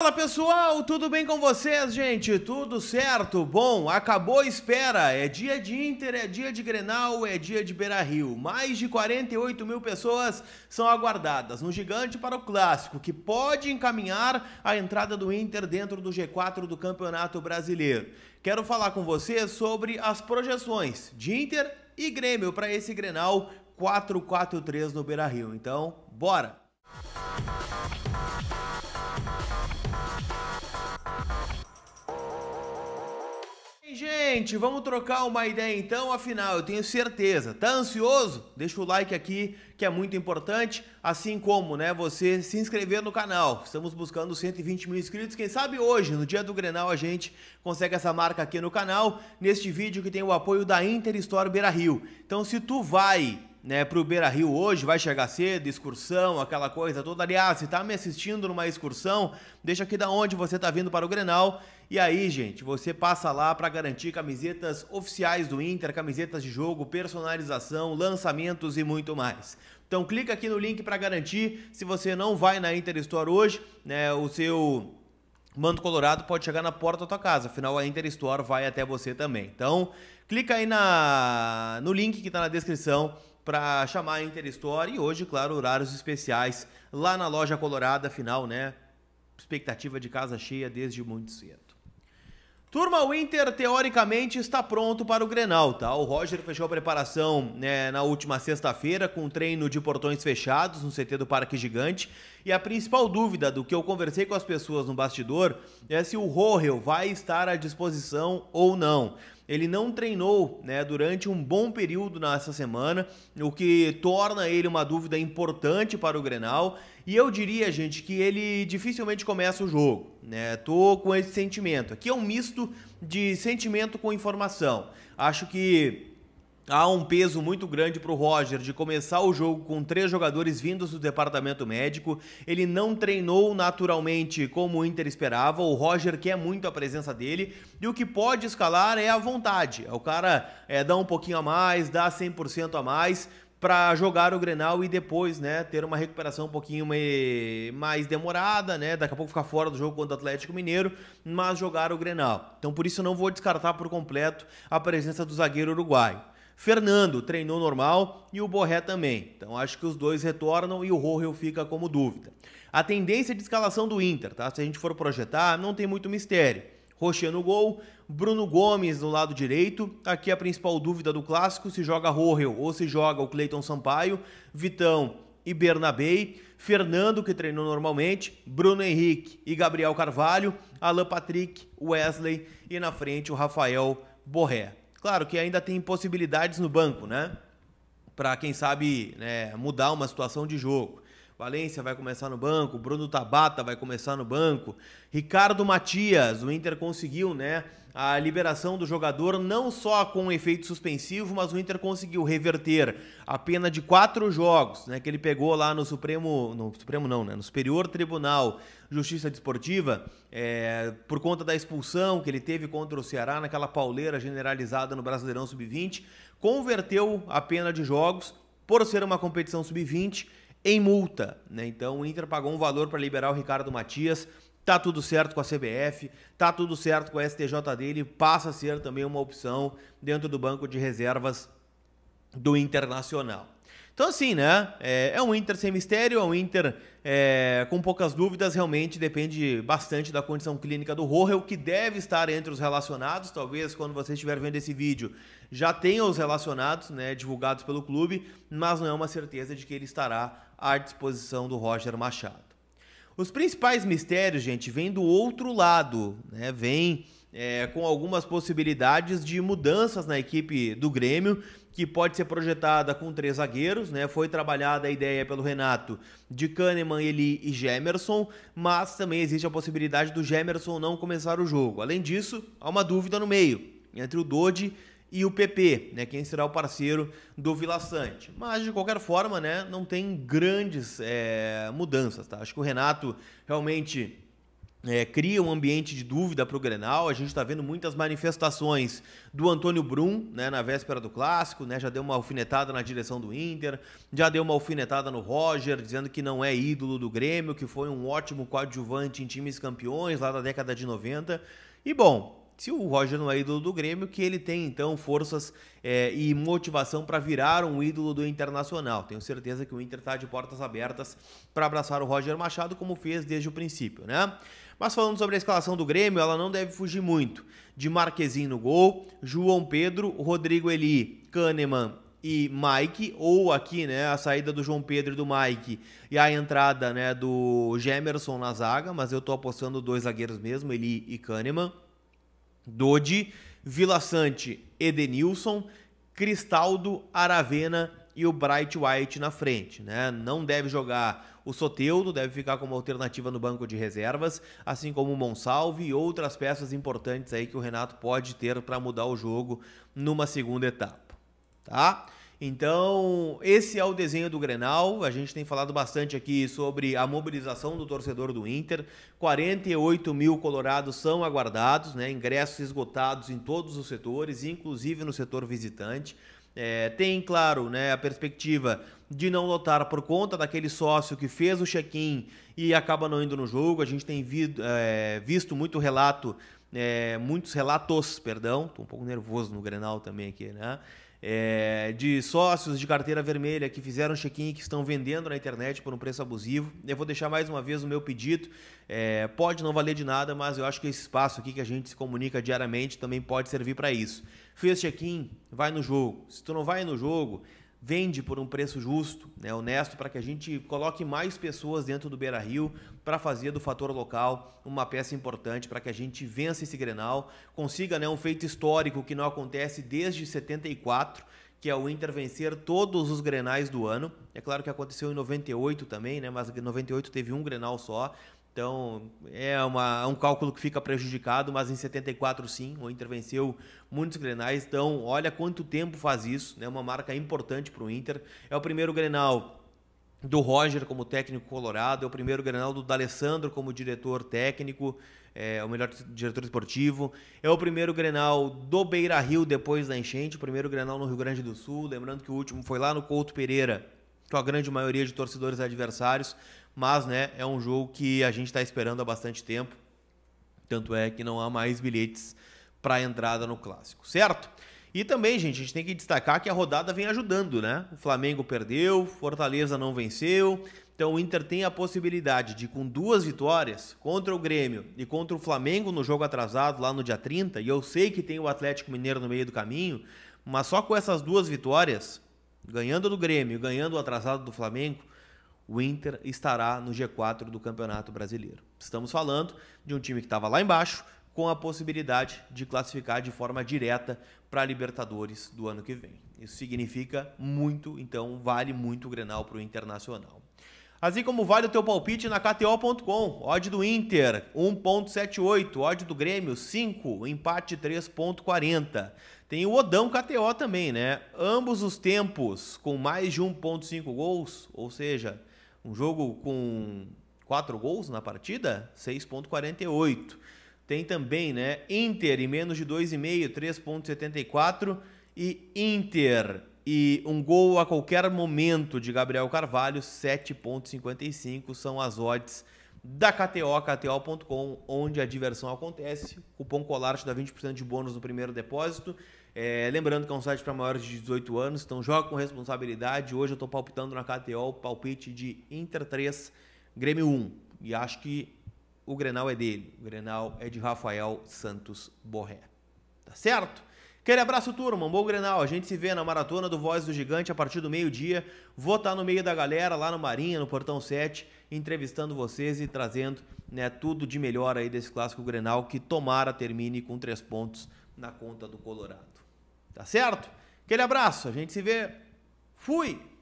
Fala pessoal, tudo bem com vocês, gente? Tudo certo? Bom, acabou a espera. É dia de Inter, é dia de Grenal, é dia de Beira Rio. Mais de 48 mil pessoas são aguardadas no Gigante para o Clássico, que pode encaminhar a entrada do Inter dentro do G4 do Campeonato Brasileiro. Quero falar com vocês sobre as projeções de Inter e Grêmio para esse Grenal 4-4-3 no Beira Rio. Então, bora! gente, vamos trocar uma ideia então, afinal, eu tenho certeza. Tá ansioso? Deixa o like aqui, que é muito importante, assim como, né, você se inscrever no canal. Estamos buscando 120 mil inscritos, quem sabe hoje, no dia do Grenal, a gente consegue essa marca aqui no canal, neste vídeo que tem o apoio da Inter Store Beira Rio. Então, se tu vai né, para o Beira Rio hoje, vai chegar cedo, excursão, aquela coisa toda. Aliás, se tá me assistindo numa excursão, deixa aqui da onde você tá vindo para o Grenal. E aí, gente, você passa lá para garantir camisetas oficiais do Inter, camisetas de jogo, personalização, lançamentos e muito mais. Então clica aqui no link para garantir. Se você não vai na Inter Store hoje, né, o seu manto colorado pode chegar na porta da tua casa. Afinal, a Inter Store vai até você também. Então clica aí na, no link que está na descrição para chamar a Interstore e hoje, claro, horários especiais lá na loja Colorada, final, né? Expectativa de casa cheia desde muito cedo. Turma, o Inter teoricamente está pronto para o Grenal, tá? O Roger fechou a preparação né, na última sexta-feira com um treino de portões fechados no CT do Parque Gigante. E a principal dúvida do que eu conversei com as pessoas no bastidor é se o Rohel vai estar à disposição ou não ele não treinou né, durante um bom período nessa semana, o que torna ele uma dúvida importante para o Grenal. E eu diria, gente, que ele dificilmente começa o jogo. Né? Tô com esse sentimento. Aqui é um misto de sentimento com informação. Acho que há um peso muito grande para o Roger de começar o jogo com três jogadores vindos do departamento médico. Ele não treinou naturalmente como o Inter esperava. O Roger quer muito a presença dele e o que pode escalar é a vontade. O cara é, dá um pouquinho a mais, dá 100% a mais para jogar o Grenal e depois, né, ter uma recuperação um pouquinho mais demorada, né, daqui a pouco ficar fora do jogo contra o Atlético Mineiro, mas jogar o Grenal. Então por isso eu não vou descartar por completo a presença do zagueiro uruguaio. Fernando treinou normal e o Borré também. Então acho que os dois retornam e o Rorreu fica como dúvida. A tendência de escalação do Inter, tá? Se a gente for projetar, não tem muito mistério. Rocher no gol, Bruno Gomes no lado direito. Aqui a principal dúvida do clássico: se joga Rorreu ou se joga o Cleiton Sampaio, Vitão e Bernabei, Fernando, que treinou normalmente, Bruno Henrique e Gabriel Carvalho, Alan Patrick, Wesley e na frente o Rafael Borré. Claro que ainda tem possibilidades no banco, né? Para quem sabe né, mudar uma situação de jogo. Valência vai começar no banco, Bruno Tabata vai começar no banco. Ricardo Matias, o Inter conseguiu, né? A liberação do jogador não só com efeito suspensivo, mas o Inter conseguiu reverter a pena de quatro jogos, né? Que ele pegou lá no Supremo, no Supremo não, né? No Superior Tribunal Justiça Desportiva, é, por conta da expulsão que ele teve contra o Ceará naquela pauleira generalizada no Brasileirão Sub-20, converteu a pena de jogos por ser uma competição sub-20 em multa. Né? Então o Inter pagou um valor para liberar o Ricardo Matias. Tá tudo certo com a CBF, tá tudo certo com a STJ dele, passa a ser também uma opção dentro do banco de reservas do Internacional. Então, assim, né? É, é um Inter sem mistério, é um Inter é, com poucas dúvidas, realmente depende bastante da condição clínica do Rohel, que deve estar entre os relacionados. Talvez quando você estiver vendo esse vídeo já tenha os relacionados né, divulgados pelo clube, mas não é uma certeza de que ele estará à disposição do Roger Machado. Os principais mistérios, gente, vêm do outro lado, né? Vêm é, com algumas possibilidades de mudanças na equipe do Grêmio que pode ser projetada com três zagueiros, né? Foi trabalhada a ideia pelo Renato de Kahneman, Eli e Gemerson, mas também existe a possibilidade do Gemerson não começar o jogo. Além disso, há uma dúvida no meio entre o Dodi e o PP, né? Quem será o parceiro do Vila Sante. Mas de qualquer forma, né? Não tem grandes é, mudanças, tá? Acho que o Renato realmente é, cria um ambiente de dúvida para o Grenal. A gente está vendo muitas manifestações do Antônio Brum né, na véspera do Clássico, né, já deu uma alfinetada na direção do Inter, já deu uma alfinetada no Roger, dizendo que não é ídolo do Grêmio, que foi um ótimo coadjuvante em times campeões lá da década de 90. E bom, se o Roger não é ídolo do Grêmio, que ele tem então forças é, e motivação para virar um ídolo do Internacional. Tenho certeza que o Inter está de portas abertas para abraçar o Roger Machado, como fez desde o princípio, né? Mas falando sobre a escalação do Grêmio, ela não deve fugir muito. De Marquezinho no gol, João Pedro, Rodrigo Eli, Kahneman e Mike, ou aqui, né, a saída do João Pedro e do Mike e a entrada, né, do Gemerson na zaga, mas eu tô apostando dois zagueiros mesmo, Eli e Kahneman. Dodi, Vila Sante, Edenilson, Cristaldo, Aravena e o Bright White na frente, né? Não deve jogar o Soteudo deve ficar como alternativa no banco de reservas, assim como o Monsalve e outras peças importantes aí que o Renato pode ter para mudar o jogo numa segunda etapa, tá? Então, esse é o desenho do Grenal. A gente tem falado bastante aqui sobre a mobilização do torcedor do Inter. 48 mil colorados são aguardados, né? ingressos esgotados em todos os setores, inclusive no setor visitante. É, tem, claro, né, a perspectiva de não lotar por conta daquele sócio que fez o check-in e acaba não indo no jogo. A gente tem é, visto muito relato, é, muitos relatos, perdão, estou um pouco nervoso no Grenal também aqui, né? é, de sócios de carteira vermelha que fizeram check-in que estão vendendo na internet por um preço abusivo. Eu vou deixar mais uma vez o meu pedido. É, pode não valer de nada, mas eu acho que esse espaço aqui que a gente se comunica diariamente também pode servir para isso. Fez check-in, vai no jogo. Se tu não vai no jogo, vende por um preço justo, né, honesto, para que a gente coloque mais pessoas dentro do Beira Rio, para fazer do fator local uma peça importante para que a gente vença esse Grenal, consiga né, um feito histórico que não acontece desde 74, que é o Inter vencer todos os Grenais do ano. É claro que aconteceu em 98 também, né, mas em 98 teve um Grenal só. Então é uma, é um cálculo que fica prejudicado, mas em 74 sim, o Inter venceu muitos Grenais. Então olha quanto tempo faz isso, né? Uma marca importante para o Inter. É o primeiro Grenal do Roger como técnico colorado, é o primeiro Grenal do D'Alessandro como diretor técnico, é, é o melhor diretor esportivo, é o primeiro Grenal do Beira-Rio depois da enchente, o primeiro Grenal no Rio Grande do Sul, lembrando que o último foi lá no Couto Pereira, com a grande maioria de torcedores adversários, mas né, é um jogo que a gente está esperando há bastante tempo, tanto é que não há mais bilhetes para entrada no clássico, certo? E também, gente, a gente tem que destacar que a rodada vem ajudando, né? O Flamengo perdeu, Fortaleza não venceu. Então o Inter tem a possibilidade de, com duas vitórias contra o Grêmio e contra o Flamengo no jogo atrasado lá no dia 30, e eu sei que tem o Atlético Mineiro no meio do caminho, mas só com essas duas vitórias, ganhando do Grêmio, ganhando o atrasado do Flamengo, o Inter estará no G4 do Campeonato Brasileiro. Estamos falando de um time que estava lá embaixo, com a possibilidade de classificar de forma direta para a Libertadores do ano que vem. Isso significa muito, então vale muito o Grenal para o Internacional. Assim como vale o teu palpite na KTO.com, odd do Inter 1.78, odd do Grêmio 5, empate 3.40. Tem o Odão KTO também, né? Ambos os tempos com mais de 1.5 gols, ou seja, um jogo com 4 gols na partida, 6.48. Tem também, né? Inter e menos de 2,5, 3,74. E Inter e um gol a qualquer momento de Gabriel Carvalho, 7,55 são as odds da KTO, KTO.com, onde a diversão acontece. Cupom colar te dá 20% de bônus no primeiro depósito. É, lembrando que é um site para maiores de 18 anos, então joga com responsabilidade. Hoje eu estou palpitando na KTO o palpite de Inter 3, Grêmio 1. E acho que o Grenal é dele. O Grenal é de Rafael Santos Borré. Tá certo? Aquele abraço, turma. Um bom Grenal. A gente se vê na maratona do Voz do Gigante a partir do meio-dia. Vou estar tá no meio da galera lá no Marinha, no Portão 7, entrevistando vocês e trazendo né, tudo de melhor aí desse clássico Grenal que tomara termine com três pontos na conta do Colorado. Tá certo? Aquele abraço. A gente se vê. Fui!